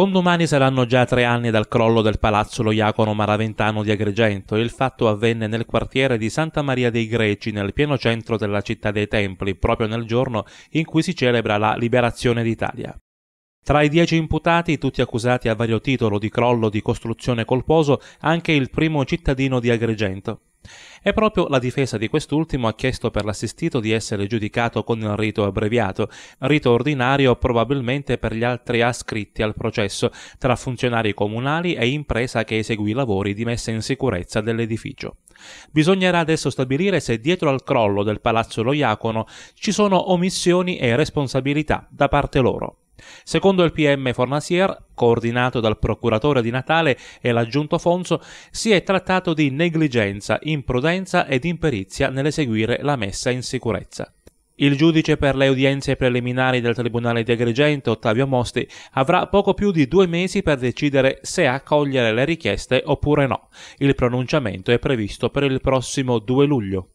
Condomani saranno già tre anni dal crollo del palazzo lo Iacono Maraventano di Agrigento e il fatto avvenne nel quartiere di Santa Maria dei Greci, nel pieno centro della città dei Templi, proprio nel giorno in cui si celebra la liberazione d'Italia. Tra i dieci imputati, tutti accusati a vario titolo di crollo di costruzione colposo, anche il primo cittadino di Agrigento. E proprio la difesa di quest'ultimo ha chiesto per l'assistito di essere giudicato con il rito abbreviato, rito ordinario probabilmente per gli altri ascritti al processo, tra funzionari comunali e impresa che eseguì i lavori di messa in sicurezza dell'edificio. Bisognerà adesso stabilire se dietro al crollo del palazzo Lo Iacono ci sono omissioni e responsabilità da parte loro. Secondo il PM Fornasier, coordinato dal procuratore di Natale e l'aggiunto Fonso, si è trattato di negligenza, imprudenza ed imperizia nell'eseguire la messa in sicurezza. Il giudice per le udienze preliminari del Tribunale di Agrigento, Ottavio Mosti, avrà poco più di due mesi per decidere se accogliere le richieste oppure no. Il pronunciamento è previsto per il prossimo 2 luglio.